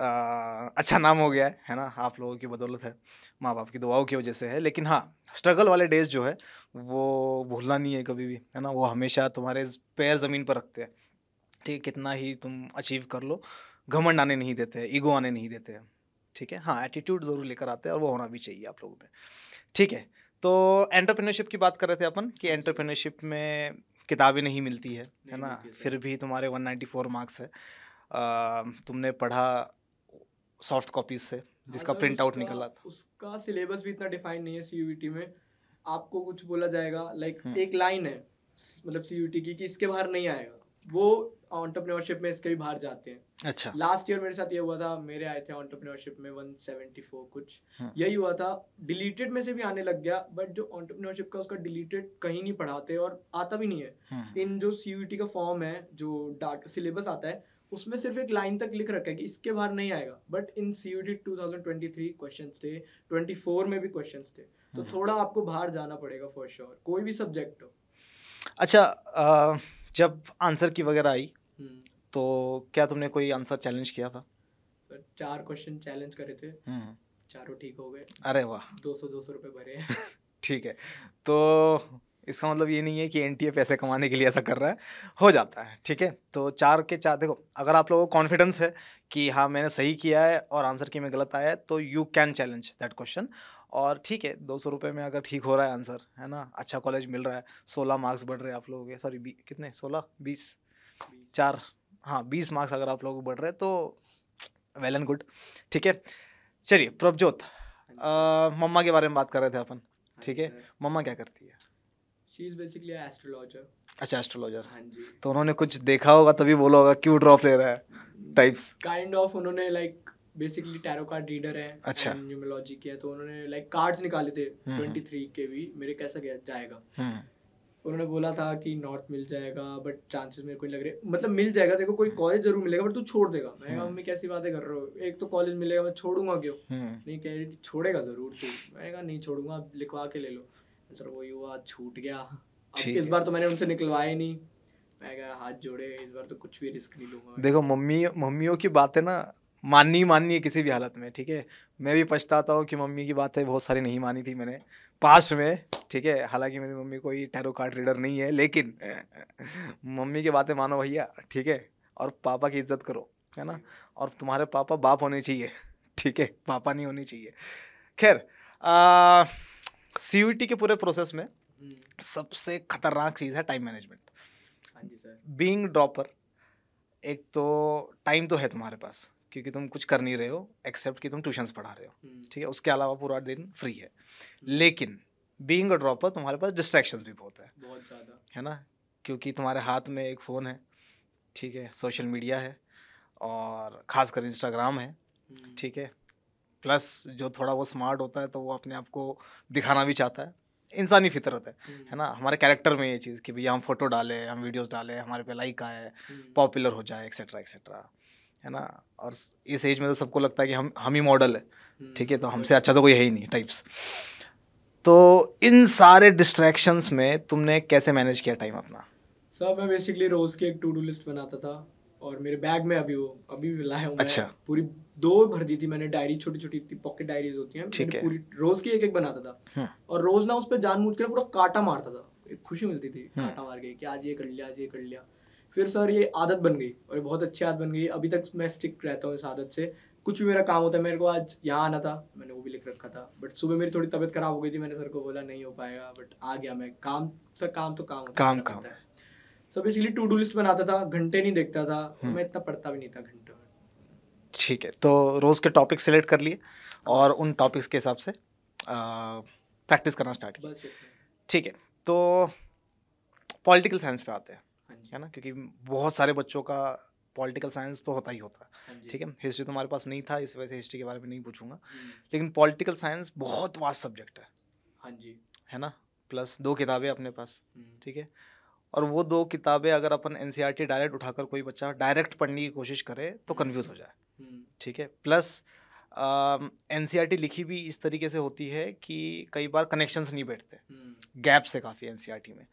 अच्छा नाम हो गया है है ना आप लोगों की बदौलत है माँ बाप की दुआओं की वजह से है लेकिन हाँ स्ट्रगल वाले डेज जो है वो भूलना नहीं है कभी भी है ना वो हमेशा तुम्हारे पैर ज़मीन पर रखते हैं ठीक कितना ही तुम अचीव कर लो घमंड आने नहीं देते ईगो आने नहीं देते ठीक है हाँ एटीट्यूड ज़रूर लेकर आते हैं और वो होना भी चाहिए आप लोगों में ठीक है तो एंटरप्रेन्योरशिप की बात कर रहे थे अपन कि एंटरप्रेन्योरशिप में किताबें नहीं मिलती है है ना फिर भी तुम्हारे 194 मार्क्स है आ, तुमने पढ़ा सॉफ्ट कॉपीज से हाँ जिसका प्रिंट आउट रहा था उसका सिलेबस भी इतना डिफाइन नहीं है सी में आपको कुछ बोला जाएगा लाइक हम्म। एक लाइन है मतलब सी की कि इसके बाहर नहीं आएगा वो ऑन्टरप्रनोरशिप में इसके भी बाहर जाते हैं अच्छा लास्ट ईयर मेरे साथ ये हुआ था मेरे आए थे ऑन्टरप्रनोरशिप में वन सेवेंटी फोर कुछ हाँ. यही हुआ था डिलीटेड में से भी आने लग गया बट जो ऑन्टरप्रनोरशिप का उसका डिलीटेड कहीं नहीं पढ़ाते और आता भी नहीं है हाँ. इन हाँ। जो सी का फॉर्म है जो डाटा सिलेबस आता है उसमें सिर्फ एक लाइन तक लिख रखा है कि इसके बाहर नहीं आएगा but in C U T two thousand थे ट्वेंटी में भी क्वेश्चन थे तो हाँ, हाँ। थोड़ा आपको बाहर जाना पड़ेगा फॉर श्योर कोई भी सब्जेक्ट हो अच्छा जब आंसर की वगैरह आई हम्म। तो क्या तुमने कोई आंसर चैलेंज किया था सर चार क्वेश्चन चैलेंज करे थे हम्म। चारों ठीक हो गए अरे वाह दो सौ दो सौ रुपये भरे ठीक है तो इसका मतलब ये नहीं है कि एन पैसे कमाने के लिए ऐसा कर रहा है हो जाता है ठीक है तो चार के चार देखो अगर आप लोगों को कॉन्फिडेंस है कि हाँ मैंने सही किया है और आंसर की मैं गलत आया है तो you can challenge that question और ठीक है दो सौ रुपये में अगर ठीक हो रहा है आंसर है ना अच्छा कॉलेज मिल रहा है सोलह मार्क्स बढ़ रहे हैं आप लोगों के सॉरी कितने सोलह बीस चार हाँ बीस मार्क्स अगर आप लोगों को बढ़ रहे हैं तो वेल एंड गुड ठीक है चलिए प्रभजोत हाँ मम्मा के बारे में बात कर रहे थे अपन हाँ ठीक है मम्मा क्या करती है शी इज़ बेसिकली एस्ट्रोलॉजर अच्छा एस्ट्रोलॉजर हाँ जी तो उन्होंने कुछ देखा होगा तभी बोला होगा क्यों ड्रॉप ले रहा है टाइप्स काइंड ऑफ उन्होंने like basically tarot card reader है अच्छा न्यूमोलॉजी के तो उन्होंने लाइक कार्ड्स निकाले थे ट्वेंटी हम्म, थ्री हम्म। के भी मेरे कैसा गया जाएगा हम्म। उन्होंने बोला था कि नॉर्थ मिल जाएगा बट चांसेस मेरे को नहीं लग रहे मतलब मिल जाएगा देखो कोई कॉलेज जरूर मिलेगा बट तू छोड़ देगा मैं कहा मम्मी कैसी बातें कर रहे हो एक तो कॉलेज मिलेगा मैं छोड़ूंगा क्यों नहीं कह रही छोड़ेगा जरूर तू मैं कहा नहीं छोड़ूंगा लिखवा के ले लो सर वही हुआ छूट गया अब इस बार तो मैंने उनसे निकलवाया नहीं मैं कहा हाथ जोड़े इस बार तो कुछ भी रिस्क नहीं लूंगा देखो मम्मी मम्मियों की बातें ना माननी ही माननी है किसी भी हालत में ठीक है मैं भी पछताता हूँ कि मम्मी की बात है बहुत सारी नहीं मानी थी मैंने पास्ट में ठीक है हालांकि मेरी मम्मी कोई टैरो कार्ड रीडर नहीं है लेकिन मम्मी की बातें मानो भैया ठीक है और पापा की इज्जत करो है ना और तुम्हारे पापा बाप होने चाहिए ठीक है पापा नहीं होने चाहिए खैर सी के पूरे प्रोसेस में हम्म। सबसे खतरनाक चीज़ है टाइम मैनेजमेंट बींग ड्रॉपर एक तो टाइम तो है तुम्हारे पास क्योंकि तुम कुछ कर नहीं रहे हो एक्सेप्ट कि तुम ट्यूशन्स पढ़ा रहे हो हम्म। ठीक है उसके अलावा पूरा दिन फ्री है हम्म। लेकिन बींग अ ड्रॉपर तुम्हारे पास डिस्ट्रैक्शन भी बहुत है बहुत ज़्यादा है ना क्योंकि तुम्हारे हाथ में एक फ़ोन है ठीक है सोशल मीडिया है और ख़ासकर इंस्टाग्राम है हम्म। ठीक है प्लस जो थोड़ा वो स्मार्ट होता है तो वो अपने आप को दिखाना भी चाहता है इंसानी फितरत है है ना हमारे कैरेक्टर में ये चीज़ कि भैया हम फोटो डालें हम वीडियोस डालें हमारे पे लाइक आए पॉपुलर हो जाए एक्सेट्रा एक्सेट्रा है ना और इस एज में तो सबको लगता है कि हम हम ही मॉडल है ठीक है तो हमसे अच्छा तो कोई है ही नहीं टाइप्स तो इन सारे डिस्ट्रैक्शंस में तुमने कैसे मैनेज किया टाइम अपना सर मैं बेसिकली रोज़ के एक टू डू लिस्ट बनाता था और मेरे बैग में अभी वो अभी भी लाया हूँ अच्छा पूरी दो भर दी थी मैंने डायरी छोटी छोटी इतनी पॉकेट डायरीज होती हैं ठीक है पूरी रोज की एक एक बनाता था हम्म। और रोज ना उस पर जान जानबूझ कर पूरा काटा मारता था एक खुशी मिलती थी हम्म। काटा मार के कि आज ये कर लिया आज ये कर लिया फिर सर ये आदत बन गई और बहुत अच्छी आदत बन गई अभी तक मैं स्टिक रहता हूँ इस आदत से कुछ भी मेरा काम होता है मेरे को आज यहाँ आना था मैंने वो भी लिख रखा था बट सुबह मेरी थोड़ी तबीयत खराब हो गई थी मैंने सर को बोला नहीं हो पाएगा बट आ गया मैं काम सर काम तो काम होता काम काम है so basically to do list बनाता था घंटे नहीं देखता था हम्म। मैं इतना पढ़ता भी नहीं था घंटे में ठीक है तो रोज़ के टॉपिक सेलेक्ट कर लिए और उन टॉपिक्स के हिसाब से प्रैक्टिस करना स्टार्ट किया ठीक है तो पॉलिटिकल साइंस पे आते हैं है ना क्योंकि बहुत सारे बच्चों का पॉलिटिकल साइंस तो होता ही होता है हाँ ठीक है हिस्ट्री तो हमारे पास नहीं था इस वजह से हिस्ट्री के बारे में नहीं पूछूंगा हम्म। लेकिन पॉलिटिकल साइंस बहुत वास्ट सब्जेक्ट है हाँ जी है ना प्लस दो किताबें अपने पास हम्म। ठीक है और वो दो किताबें अगर अपन एन e डायरेक्ट उठाकर कोई बच्चा डायरेक्ट पढ़ने की कोशिश करे तो कन्फ्यूज़ हम्म। हो जाए ठीक है प्लस एन uh, e लिखी भी इस तरीके से होती है कि कई बार कनेक्शंस नहीं बैठते गैप्स है काफ़ी एन में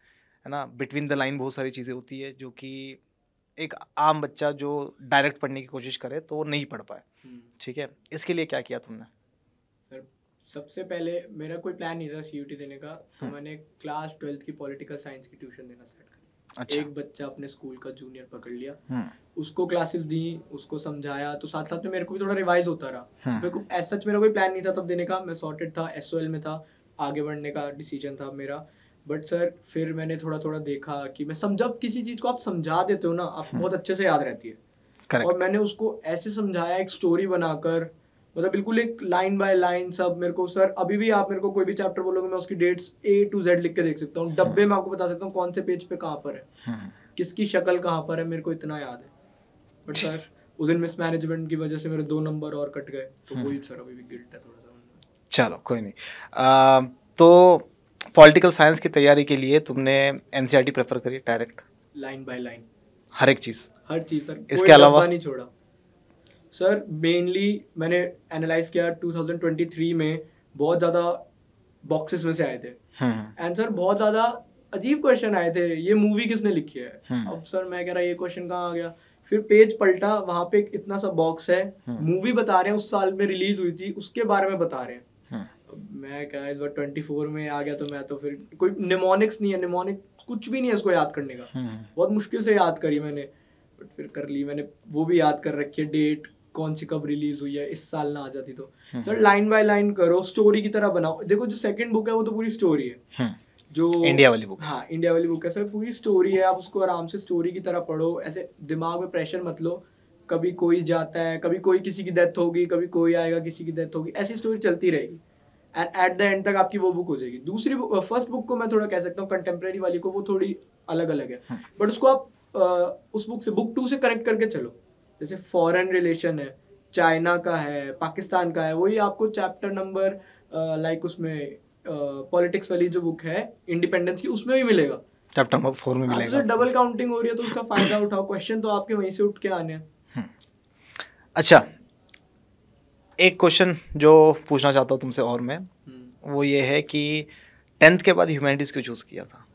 है ना बिटवीन द लाइन बहुत सारी चीज़ें होती है जो कि एक आम बच्चा जो डायरेक्ट पढ़ने की कोशिश करे तो वो नहीं पढ़ पाए हम्म। ठीक है इसके लिए क्या किया तुमने सर सबसे पहले मेरा कोई प्लान नहीं था सी देने का तो हम्म। मैंने क्लास ट्वेल्थ की पॉलिटिकल साइंस की ट्यूशन देना स्टार्ट कर अच्छा। एक बच्चा अपने स्कूल का जूनियर पकड़ लिया हम्म। उसको क्लासेस दी उसको समझाया तो साथ साथ में मेरे को भी थोड़ा रिवाइज होता रहा मेरे को ऐसा मेरा कोई प्लान नहीं था तब देने का मैं सॉर्टेड था एस में था आगे बढ़ने का डिसीजन था मेरा बट सर फिर मैंने थोड़ा थोड़ा देखा कि मैं समझा किसी चीज़ को आप समझा देते हो ना आप हम्म। बहुत अच्छे से याद रहती है Correct. और मैंने उसको ऐसे समझाया एक स्टोरी बनाकर मतलब बिल्कुल एक लाइन बाय लाइन सब मेरे को सर अभी भी आप मेरे को कोई भी चैप्टर बोलोगे मैं उसकी डेट्स ए टू जेड लिख के देख सकता हूँ डब्बे हम्म। में आपको बता सकता हूँ कौन से पेज पे कहाँ पर है हम्म। किसकी शक्ल कहाँ पर है मेरे को इतना याद है बट सर उस दिन मिसमैनेजमेंट की वजह से मेरे दो नंबर और कट गए तो वही सर अभी भी गिल्ट है थोड़ा सा चलो कोई नहीं तो पॉलिटिकल साइंस की तैयारी के लिए तुमने एन प्रेफर e करी डायरेक्ट लाइन बाय लाइन हर एक चीज़ हर चीज़ सर इसके अलावा नहीं छोड़ा सर मेनली मैंने एनालाइज किया 2023 में बहुत ज़्यादा बॉक्सेस में से आए थे एंड हम्म, हम्म। सर बहुत ज़्यादा अजीब क्वेश्चन आए थे ये मूवी किसने लिखी है हम्म। अब सर मैं कह रहा ये क्वेश्चन कहाँ आ गया फिर पेज पलटा वहां पे इतना सा बॉक्स है मूवी बता रहे हैं उस साल में रिलीज हुई थी उसके बारे में बता रहे हैं मैं क्या इस बार ट्वेंटी फोर में आ गया तो मैं तो फिर कोई निमोनिक्स नहीं है निमोनिक कुछ भी नहीं है उसको याद करने का हम्म। बहुत मुश्किल से याद करी मैंने बट फिर कर ली मैंने वो भी याद कर रखी है डेट कौन सी कब रिलीज हुई है इस साल ना आ जाती तो सर लाइन बाय लाइन करो स्टोरी की तरह बनाओ देखो जो सेकंड बुक है वो तो पूरी स्टोरी है हम्म। जो इंडिया वाली बुक हाँ इंडिया वाली बुक है सर पूरी स्टोरी है आप उसको आराम से स्टोरी की तरह पढ़ो ऐसे दिमाग में प्रेशर मत लो कभी कोई जाता है कभी कोई किसी की डेथ होगी कभी कोई आएगा किसी की डेथ होगी ऐसी स्टोरी चलती रहेगी एंड एट द एंड तक आपकी वो बुक हो जाएगी दूसरी फर्स्ट बुक uh, को मैं थोड़ा कह सकता हूँ कंटेम्प्रेरी वाली को वो थोड़ी अलग अलग है बट हाँ। उसको आप uh, उस बुक से बुक टू से कनेक्ट करके चलो जैसे फॉरेन रिलेशन है चाइना का है पाकिस्तान का है वही आपको चैप्टर नंबर लाइक उसमें पॉलिटिक्स uh, वाली जो बुक है इंडिपेंडेंस की उसमें भी मिलेगा चैप्टर नंबर फोर में मिलेगा डबल काउंटिंग हो रही है तो उसका फायदा उठाओ क्वेश्चन तो आपके वहीं से उठ के आने हैं हाँ। अच्छा एक क्वेश्चन जो पूछना चाहता हूँ तुमसे और मैं हम्म। वो ये है कि टेंथ के बाद ह्यूमैनिटीज क्यों चूज किया था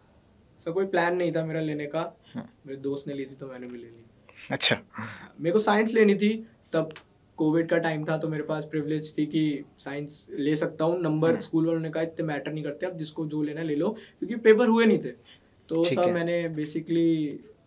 सर कोई प्लान नहीं था मेरा लेने का हाँ। मेरे दोस्त ने ली थी तो मैंने भी ले ली अच्छा मेरे को साइंस लेनी थी तब कोविड का टाइम था तो मेरे पास प्रिविलेज थी कि साइंस ले सकता हूँ नंबर स्कूल हाँ। वालों ने कहा इतने मैटर नहीं करते अब जिसको जो लेना ले लो क्योंकि पेपर हुए नहीं थे तो सर मैंने बेसिकली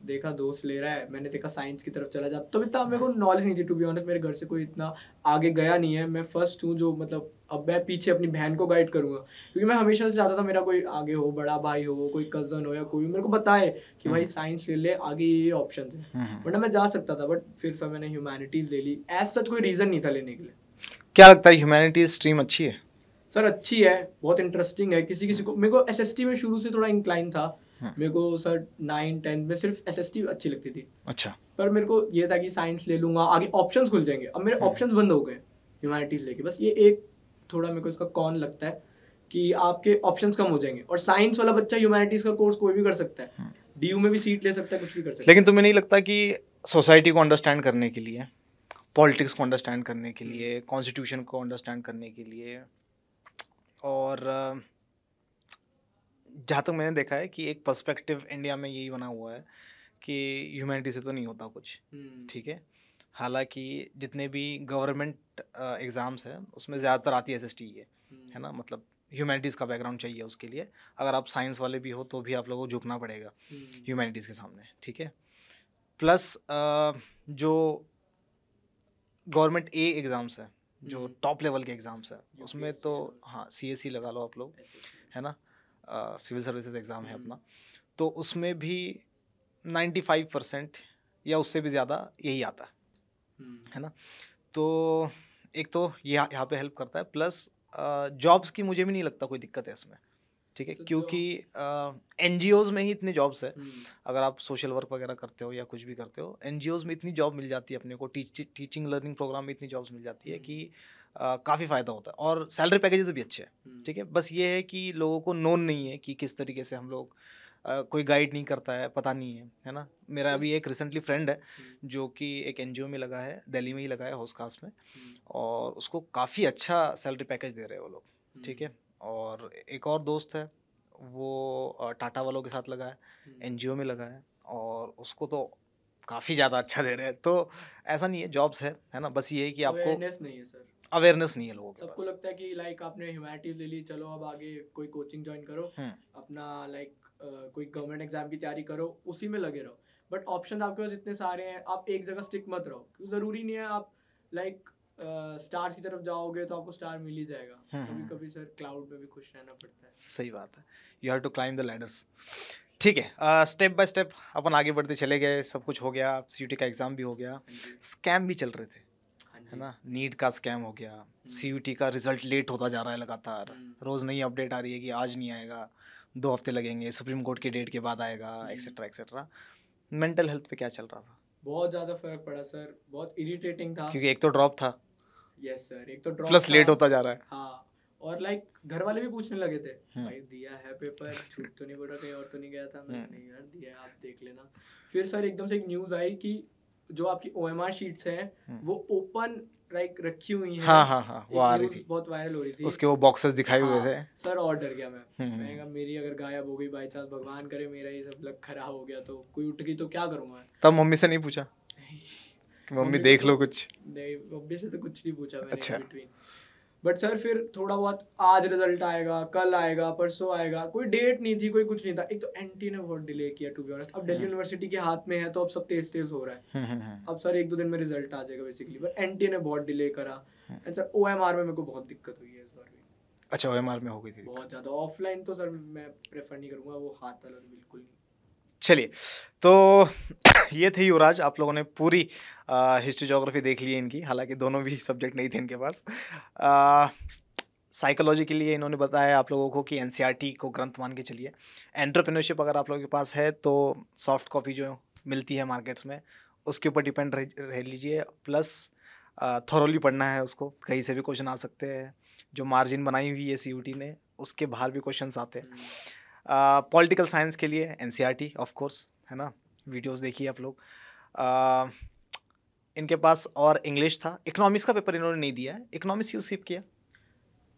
देखा दोस्त ले रहा है मैंने देखा साइंस की तरफ चला जाता तो तब मेरे को नॉलेज नहीं थी टू बी ऑनेस्ट मेरे घर से कोई इतना आगे गया नहीं है मैं फर्स्ट हूँ जो मतलब अब मैं पीछे अपनी बहन को गाइड करूँगा क्योंकि मैं हमेशा से चाहता था मेरा कोई आगे हो बड़ा भाई हो कोई कज़न हो या कोई मेरे को बताए कि भाई साइंस हम्म। ले ले आगे ये ऑप्शन है हम्म, हम्म। वरना मैं जा सकता था बट फिर सब मैंने ह्यूमैनिटीज़ ले ली एज सच कोई रीज़न नहीं था लेने के लिए क्या लगता है ह्यूमैनिटीज़ स्ट्रीम अच्छी है सर अच्छी है बहुत इंटरेस्टिंग है किसी किसी को मेरे को एस में शुरू से थोड़ा इंक्लाइन था हाँ। मेरे को सर नाइन टेन में सिर्फ एस अच्छी लगती थी अच्छा पर मेरे को ये था कि साइंस ले लूंगा आगे ऑप्शन खुल जाएंगे अब मेरे ऑप्शन हाँ। बंद हो गए ह्यूमैनिटीज लेके बस ये एक थोड़ा मेरे को इसका कौन लगता है कि आपके ऑप्शंस कम हो जाएंगे और साइंस वाला बच्चा ह्यूमैनिटीज का कोर्स कोई भी कर सकता है डी हाँ। में भी सीट ले सकता है कुछ भी कर सकता है लेकिन तुम्हें नहीं लगता कि सोसाइटी को अंडरस्टैंड करने के लिए पॉलिटिक्स को अंडरस्टैंड करने के लिए कॉन्स्टिट्यूशन को अंडरस्टैंड करने के लिए और जहाँ तक मैंने देखा है कि एक पर्सपेक्टिव इंडिया में यही बना हुआ है कि ह्यूमैनिटी से तो नहीं होता कुछ हम्म। ठीक है हालांकि जितने भी गवर्नमेंट एग्ज़ाम्स हैं उसमें ज़्यादातर आती है एस एस टी है है हम्म। ना मतलब ह्यूमैनिटीज़ का बैकग्राउंड चाहिए उसके लिए अगर आप साइंस वाले भी हो तो भी आप लोगों को झुकना पड़ेगा ह्यूमैनिटीज़ के सामने ठीक है प्लस जो गवर्नमेंट ए एग्ज़ाम्स हैं जो टॉप हम्म। लेवल के एग्ज़ाम्स हैं उसमें तो हाँ सी एस सी लगा लो आप लोग अच्छा, अच्छा। है ना सिविल सर्विसेज एग्ज़ाम है हम्म। अपना तो उसमें भी नाइन्टी फाइव परसेंट या उससे भी ज़्यादा यही आता है हम्म। है ना तो एक तो यहाँ यहाँ पे हेल्प करता है प्लस जॉब्स की मुझे भी नहीं लगता कोई दिक्कत है इसमें ठीक है क्योंकि एन ओज़ में ही इतने जॉब्स है हम्म। अगर आप सोशल वर्क वगैरह करते हो या कुछ भी करते हो एन में इतनी जॉब मिल जाती है अपने को टीच, टीचिंग लर्निंग प्रोग्राम में इतनी जॉब्स मिल जाती है कि काफ़ी फ़ायदा होता है और सैलरी पैकेजेस भी अच्छे हैं हम्म। ठीक है बस ये है कि लोगों को नोन नहीं है कि किस तरीके से हम लोग कोई गाइड नहीं करता है पता नहीं है है ना मेरा अभी एक रिसेंटली फ्रेंड है हम्म। जो कि एक एन में लगा है दिल्ली में ही लगा है हाउस खास में हम्म। और उसको काफ़ी अच्छा सैलरी पैकेज दे रहे हैं वो लोग ठीक है और एक और दोस्त है वो टाटा वालों के साथ लगा है एन में लगा है और उसको तो काफ़ी ज़्यादा अच्छा दे रहे हैं तो ऐसा नहीं है जॉब्स है है ना बस ये है कि तो आपको नहीं है सर अवेयरनेस नहीं है लोगों के सबको लगता है कि लाइक आपने ह्यूमैनिटीज ले ली चलो अब आगे कोई कोचिंग ज्वाइन करो हम्म। अपना लाइक कोई गवर्नमेंट एग्जाम की तैयारी करो उसी में लगे रहो बट ऑप्शन आपके पास इतने सारे हैं आप एक जगह स्टिक मत रहो क्योंकि ज़रूरी नहीं है आप लाइक स्टार्स की तरफ जाओगे तो आपको स्टार मिल ही जाएगा कभी कभी सर क्लाउड में भी खुश रहना पड़ता है सही बात है you have to climb the ladders ठीक है स्टेप बाय स्टेप अपन आगे बढ़ते चले गए सब कुछ हो गया सी का एग्ज़ाम भी हो गया स्कैम हाँ भी चल रहे थे है ना नीट का स्कैम हो गया सी hmm. का रिजल्ट लेट होता जा रहा है लगातार hmm. रोज़ नई अपडेट आ रही है कि आज नहीं आएगा दो हफ्ते लगेंगे सुप्रीम कोर्ट के डेट के बाद आएगा एक्सेट्रा एक्सेट्रा मेंटल हेल्थ पे क्या चल रहा था बहुत ज़्यादा फर्क पड़ा सर बहुत इरिटेटिंग था क्योंकि एक तो ड्रॉप था यस सर एक तो ड्रॉप प्लस लेट होता जा रहा है हाँ और लाइक घर वाले भी पूछने लगे थे hmm. भाई दिया है पेपर छूट तो नहीं बोला कहीं और तो नहीं गया था मैंने यार दिया आप देख लेना फिर सर एकदम से एक न्यूज़ आई कि जो आपकी ओ एम आर शीट्स हैं हम्म। वो ओपन लाइक रखी हुई हैं हाँ हाँ हाँ वो आ रही थी बहुत वायरल हो रही थी उसके वो बॉक्सेस दिखाई हुए हाँ, थे सर और डर गया मैं हम्म। मैं कहा मेरी अगर गायब हो गई बाई चांस भगवान करे मेरा ये सब लग खराब हो गया तो कोई उठ गई तो क्या करूँगा तब मम्मी से नहीं पूछा मम्मी देख लो तो कुछ नहीं मम्मी से तो कुछ नहीं पूछा मैंने अच्छा बट सर फिर थोड़ा बहुत आज रिजल्ट आएगा कल आएगा परसों आएगा कोई डेट नहीं थी कोई कुछ नहीं था एक तो एनटी ने बहुत डिले किया टू बी ऑनेस्ट अब दिल्ली यूनिवर्सिटी हाँ। के हाथ में है तो अब सब तेज तेज हो रहा है हाँ, हाँ, अब सर एक दो दिन में रिजल्ट आ जाएगा बेसिकली बट एनटी ने बहुत डिले करा एंड सर ओ में मेरे को बहुत दिक्कत हुई है इस बार भी अच्छा ओ में हो गई थी बहुत ज़्यादा ऑफलाइन तो सर मैं प्रेफर नहीं करूँगा वो हाथ वाला बिल्कुल नहीं चलिए तो ये थे युवराज आप लोगों ने पूरी हिस्ट्री जोग्राफी देख ली इनकी हालांकि दोनों भी सब्जेक्ट नहीं थे इनके पास साइकोलॉजी के लिए इन्होंने बताया आप लोगों को कि एन e को ग्रंथ मान के चलिए एंट्रप्रेनरशिप अगर आप लोगों के पास है तो सॉफ्ट कॉपी जो मिलती है मार्केट्स में उसके ऊपर डिपेंड रह लीजिए प्लस थोरोली पढ़ना है उसको कहीं से भी क्वेश्चन आ सकते हैं जो मार्जिन बनाई हुई है सी ने उसके बाहर भी क्वेश्चन आते हैं पॉलिटिकल साइंस के लिए N C R T of course है ना वीडियोस देखिए आप लोग इनके पास और इंग्लिश था इकोनॉमिक्स का पेपर इन्होंने नहीं दिया है इकोनॉमिक्स यू सीप किया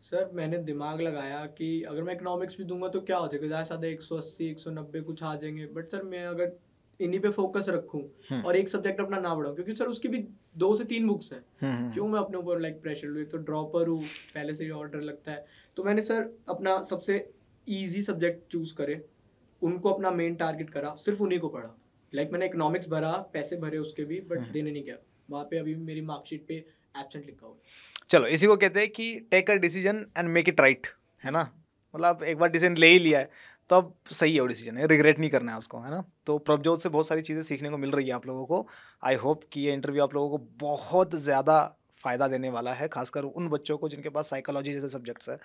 सर मैंने दिमाग लगाया कि अगर मैं इकोनॉमिक्स भी दूंगा तो क्या हो जाएगा ज़्यादा ज़्यादा एक सौ अस्सी एक सौ नब्बे कुछ आ जाएंगे बट सर मैं अगर इन्हीं पे फोकस रखूं हम्म। और एक सब्जेक्ट अपना ना बढ़ाऊं क्योंकि सर उसकी भी दो से तीन बुक्स हैं हम्म, हम्म, क्यों मैं अपने ऊपर लाइक प्रेशर लूँ तो ड्रॉपर हूँ पहले से ही ऑर्डर लगता है तो मैंने सर अपना सबसे ईजी सब्जेक्ट चूज करे उनको अपना मेन टारगेट करा सिर्फ उन्हीं को पढ़ा लाइक मैंने इकोनॉमिक्स भरा पैसे भरे उसके भी बट हम्म। देने नहीं गया वहाँ पे अभी मेरी मार्कशीट पे एबसेंट लिखा हुआ चलो इसी को कहते हैं कि take a decision and make it right है ना मतलब एक बार डिसीजन ले ही लिया है तो अब सही है वो डिसीजन है रिग्रेट नहीं करना है उसको है ना तो प्रभजोत से बहुत सारी चीज़ें सीखने को मिल रही है आप लोगों को आई होप कि ये इंटरव्यू आप लोगों को बहुत ज़्यादा फ़ायदा देने वाला है खासकर उन बच्चों को जिनके पास साइकोलॉजी जैसे सब्जेक्ट्स है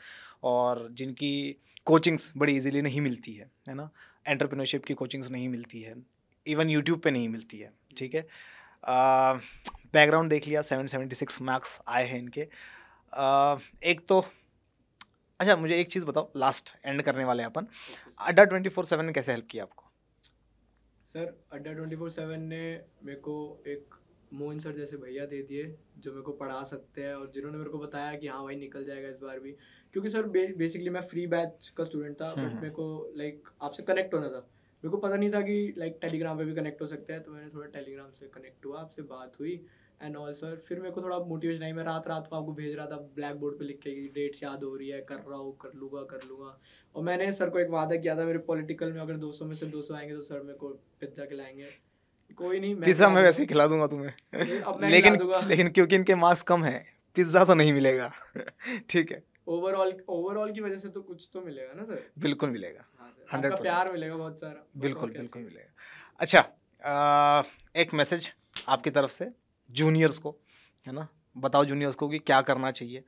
और जिनकी कोचिंग्स बड़ी इजीली नहीं मिलती है है ना एंटरप्रेन्योरशिप की कोचिंग्स नहीं मिलती है इवन यूट्यूब पे नहीं मिलती है ठीक है बैकग्राउंड देख लिया सेवन सेवेंटी सिक्स मार्क्स आए हैं इनके आ, एक तो अच्छा मुझे एक चीज़ बताओ लास्ट एंड करने वाले अपन अड्डा ट्वेंटी फोर सेवन ने कैसे हेल्प किया आपको सर अड्डा ट्वेंटी फोर सेवन ने मेरे को एक मोहन सर जैसे भैया दे दिए जो मेरे को पढ़ा सकते हैं और जिन्होंने मेरे को बताया कि हाँ भाई निकल जाएगा इस बार भी क्योंकि सर बे, बेसिकली मैं फ्री बैच का स्टूडेंट था बट हम्म, हम्म। मेरे को लाइक आपसे कनेक्ट होना था मेरे को पता नहीं था कि लाइक टेलीग्राम पे भी कनेक्ट हो सकता है तो मैंने थोड़ा टेलीग्राम से कनेक्ट हुआ आपसे बात हुई एंड ऑल सर फिर मेरे को थोड़ा मोटिवेशन आई मैं रात रात को आपको भेज रहा था ब्लैक बोर्ड पर लिख के डेट्स याद हो रही है कर रहा हूँ कर लूँगा कर लूँगा और मैंने सर को एक वादा किया था मेरे पॉलिटिकल में अगर 200 में से 200 आएंगे तो सर मेरे को पिज्ज़ा खिलाएंगे कोई नहीं पिज्ज़ा मैं वैसे ही खिला दूंगा तुम्हें लेकिन लेकिन क्योंकि इनके मार्क्स कम है पिज्ज़ा तो नहीं मिलेगा ठीक है ओवरऑल ओवरऑल की वजह से तो कुछ तो मिलेगा ना सर बिल्कुल मिलेगा हंड्रेड प्यार मिलेगा बहुत सारा बिल्कुल बिल्कुल मिलेगा अच्छा एक मैसेज आपकी तरफ से जूनियर्स को है ना बताओ जूनियर्स को कि क्या करना चाहिए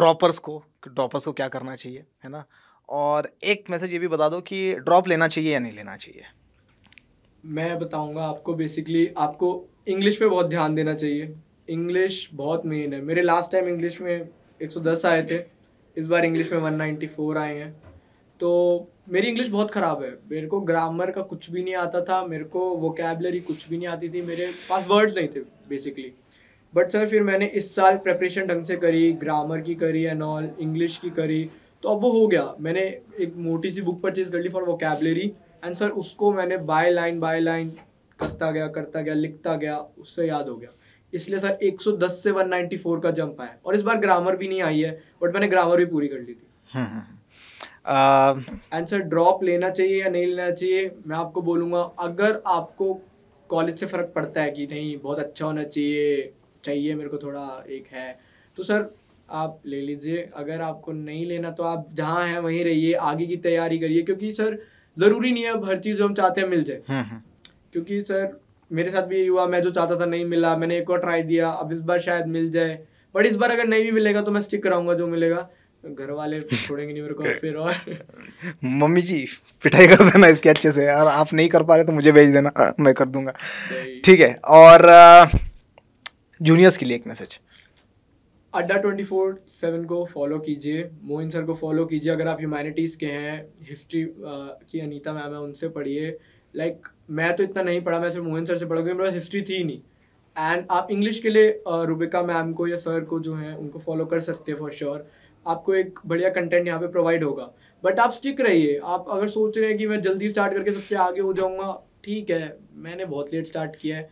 ड्रॉपर्स को ड्रॉपर्स को क्या करना चाहिए है ना और एक मैसेज ये भी बता दो कि ड्रॉप लेना चाहिए या नहीं लेना चाहिए मैं बताऊंगा आपको बेसिकली आपको इंग्लिश पे बहुत ध्यान देना चाहिए इंग्लिश बहुत मेन है मेरे लास्ट टाइम इंग्लिश में 110 आए थे इस बार इंग्लिश में 194 आए हैं तो मेरी इंग्लिश बहुत ख़राब है मेरे को ग्रामर का कुछ भी नहीं आता था मेरे को वोकेबलरी कुछ भी नहीं आती थी मेरे पास वर्ड्स नहीं थे बेसिकली बट सर फिर मैंने इस साल प्रेपरेशन ढंग से करी ग्रामर की करी एंड ऑल इंग्लिश की करी तो अब वो हो गया मैंने एक मोटी सी बुक परचेज कर ली फॉर वोकेबलरी एंड सर उसको मैंने बाय लाइन बाय लाइन करता गया करता गया लिखता गया उससे याद हो गया इसलिए सर 110 से 194 का जंप आया और इस बार ग्रामर भी नहीं आई है बट मैंने ग्रामर भी पूरी कर ली थी हम्म, हम्म, हम्म। आंसर ड्रॉप लेना चाहिए या नहीं लेना चाहिए मैं आपको बोलूँगा अगर आपको कॉलेज से फ़र्क पड़ता है कि नहीं बहुत अच्छा होना चाहिए चाहिए मेरे को थोड़ा एक है तो सर आप ले लीजिए अगर आपको नहीं लेना तो आप जहाँ हैं वहीं रहिए आगे की तैयारी करिए क्योंकि सर ज़रूरी नहीं है अब हर चीज़ जो हम चाहते हैं मिल जाए हम्म, हम्म। क्योंकि सर मेरे साथ भी हुआ मैं जो चाहता था नहीं मिला मैंने एक और ट्राई दिया अब इस बार शायद मिल जाए बट इस बार अगर नहीं भी मिलेगा तो मैं स्टिक कराऊंगा जो मिलेगा घर वाले छोड़ेंगे नहीं मेरे को फिर और मम्मी जी पिटाई कर देना इसके अच्छे से और आप नहीं कर पा रहे तो मुझे भेज देना हाँ, मैं कर दूंगा ठीक है और जूनियर्स के लिए एक message Adda twenty four seven को फॉलो कीजिए मोइन सर को फॉलो कीजिए अगर आप ह्यूमैनिटीज़ के हैं हिस्ट्री की अनीता मैम है उनसे पढ़िए लाइक like, मैं तो इतना नहीं पढ़ा मैं सिर्फ मोहन सर से पढ़ा क्योंकि मेरे पास हिस्ट्री थी नहीं एंड आप इंग्लिश के लिए रूबिका मैम को या सर को जो है उनको फॉलो कर सकते हैं फॉर श्योर sure. आपको एक बढ़िया कंटेंट यहाँ पे प्रोवाइड होगा बट आप स्टिक रहिए आप अगर सोच रहे हैं कि मैं जल्दी स्टार्ट करके सबसे आगे हो जाऊँगा ठीक है मैंने बहुत लेट स्टार्ट किया है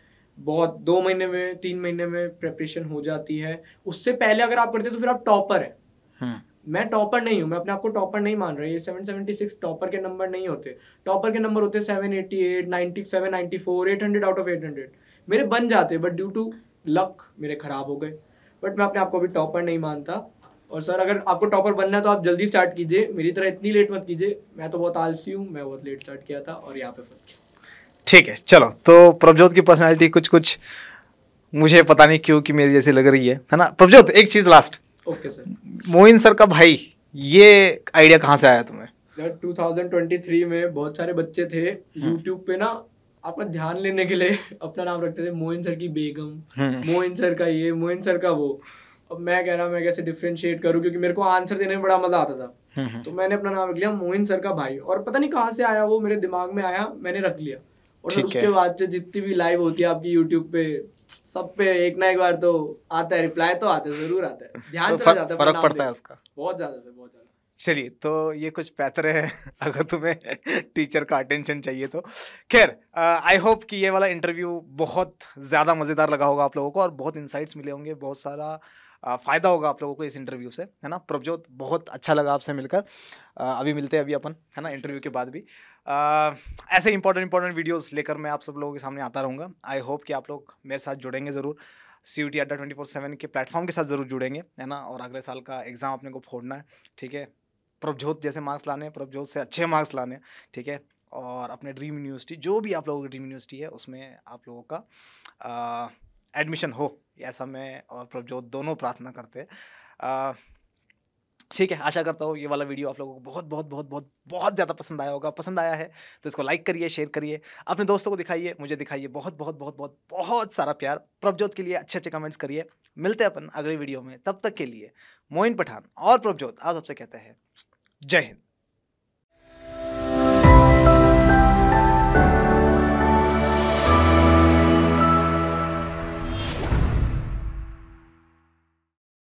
बहुत दो महीने में तीन महीने में प्रेपरेशन हो जाती है उससे पहले अगर आप करते तो फिर आप टॉपर हैं हाँ। मैं टॉपर नहीं हूँ मैं अपने आप को टॉपर नहीं मान रहा ये सेवन सेवेंटी सिक्स टॉपर के नंबर नहीं होते टॉपर के नंबर होते seven eighty eight ninety seven ninety four eight hundred out of eight hundred मेरे बन जाते बट ड्यू टू लक मेरे खराब हो गए बट मैं अपने आप को भी टॉपर नहीं मानता और सर अगर आपको टॉपर बनना है तो आप जल्दी स्टार्ट कीजिए मेरी तरह इतनी लेट मत कीजिए मैं तो बहुत आलसी हूँ मैं बहुत लेट स्टार्ट किया था और यहाँ पे फंस गया ठीक है चलो तो प्रभजोत की पर्सनैलिटी कुछ कुछ मुझे पता नहीं क्यों कि मेरी जैसी लग रही है है ना प्रभजोत एक चीज़ last okay sir Moin sir का भाई ये आइडिया कहाँ से आया तुम्हें सर 2023 में बहुत सारे बच्चे थे यूट्यूब हाँ। पे ना आपका ध्यान लेने के लिए अपना नाम रखते थे मोइन सर की बेगम हम्म। मोइन सर का ये मोइन सर का वो अब मैं कह रहा मैं कैसे डिफ्रेंशिएट करूँ क्योंकि मेरे को आंसर देने में बड़ा मजा आता था हम्म, हम्म। तो मैंने अपना नाम रख लिया मोहिन सर का भाई और पता नहीं कहाँ से आया वो मेरे दिमाग में आया मैंने रख लिया और उसके बाद जो जितनी भी लाइव होती है आपकी यूट्यूब पे सब पे एक ना एक बार तो आता है रिप्लाई तो आता है जरूर आता है तो ध्यान चला जाता है फर्क पड़ता है उसका बहुत ज्यादा से बहुत ज्यादा चलिए तो ये कुछ बेहतर है अगर तुम्हें टीचर का अटेंशन चाहिए तो खैर आई होप कि ये वाला इंटरव्यू बहुत ज़्यादा मज़ेदार लगा होगा आप लोगों को और बहुत इंसाइट्स मिले होंगे बहुत सारा फ़ायदा होगा आप लोगों को इस इंटरव्यू से है ना प्रभजोत बहुत अच्छा लगा आपसे मिलकर अभी मिलते हैं अभी अपन है ना इंटरव्यू के बाद भी आ, ऐसे इंपॉर्टेंट इंपॉर्टेंट वीडियोस लेकर मैं आप सब लोगों के सामने आता रहूँगा आई होप कि आप लोग मेरे साथ जुड़ेंगे ज़रूर C U T Adda twenty four seven के प्लेटफॉर्म के साथ ज़रूर जुड़ेंगे है ना और अगले साल का एग्ज़ाम अपने को फोड़ना है ठीक है प्रभजोत जैसे मार्क्स लाने प्रभजोत से अच्छे मार्क्स लाने ठीक है और अपने ड्रीम यूनिवर्सिटी जो भी आप लोगों की ड्रीम यूनिवर्सिटी है उसमें आप लोगों का आ, एडमिशन हो ऐसा मैं और प्रभजोत दोनों प्रार्थना करते ठीक है आशा करता हूँ ये वाला वीडियो आप लोगों को बहुत बहुत बहुत बहुत बहुत ज़्यादा पसंद आया होगा पसंद आया है तो इसको लाइक करिए शेयर करिए अपने दोस्तों को दिखाइए मुझे दिखाइए बहुत बहुत बहुत बहुत बहुत सारा प्यार प्रभजोत के लिए अच्छे अच्छे कमेंट्स करिए मिलते हैं अपन अगले वीडियो में तब तक के लिए मोइन पठान और प्रभजोत आप सबसे कहते हैं जय हिंद